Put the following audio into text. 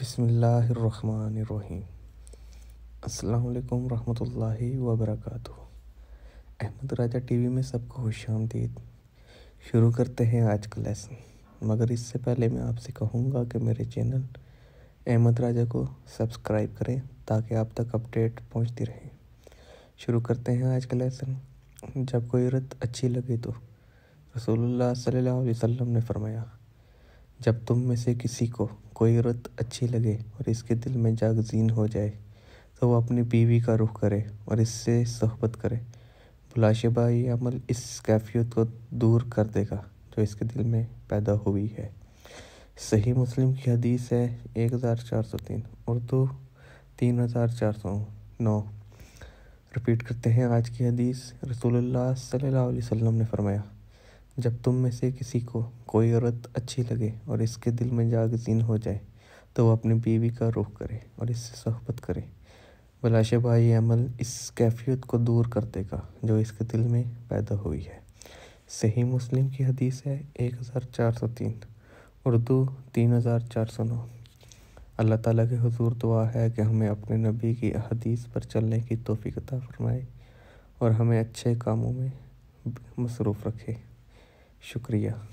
بسم اللہ الرحمن الرحیم السلام علیکم ورحمۃ اللہ وبرکاتہ احمد راجہ ٹی وی میں سب کو خوش آمدید شروع کرتے ہیں آج کا لیسن مگر اس سے پہلے میں آپ سے کہوں گا کہ میرے چینل احمد راجہ کو سبسکرائب کریں تاکہ آپ تک اپڈیٹ پہنچتی رہے شروع کرتے ہیں آج کا لیسن جب کوئی عورت اچھی لگے تو رسول اللہ صلی اللہ علیہ وسلم نے فرمایا جب تم میں سے کسی کو کوئی عورت اچھی لگے اور اس کے دل میں جاگزین ہو جائے تو وہ اپنی بیوی کا رخ کرے اور اس سے صحبت کرے بلاشبہ یہ عمل اس کیفیت کو دور کر دے گا جو اس کے دل میں پیدا ہوئی ہے صحیح مسلم کی حدیث ہے ایک ہزار چار سو تین اردو تین ہزار چار سو نو رپیٹ کرتے ہیں آج کی حدیث رسول اللہ صلی اللہ علیہ وسلم نے فرمایا جب تم میں سے کسی کو کوئی عورت اچھی لگے اور اس کے دل میں جاگزین ہو جائے تو وہ اپنی بیوی کا رخ کرے اور اس سے صحبت کرے بلا یہ عمل اس کیفیت کو دور کر دے گا جو اس کے دل میں پیدا ہوئی ہے صحیح مسلم کی حدیث ہے ایک ہزار چار سو تین اردو تین ہزار چار سو نو اللہ تعالیٰ کے حضور دعا ہے کہ ہمیں اپنے نبی کی حدیث پر چلنے کی توفیق عطا فرمائے اور ہمیں اچھے کاموں میں مصروف رکھے शुक्रिया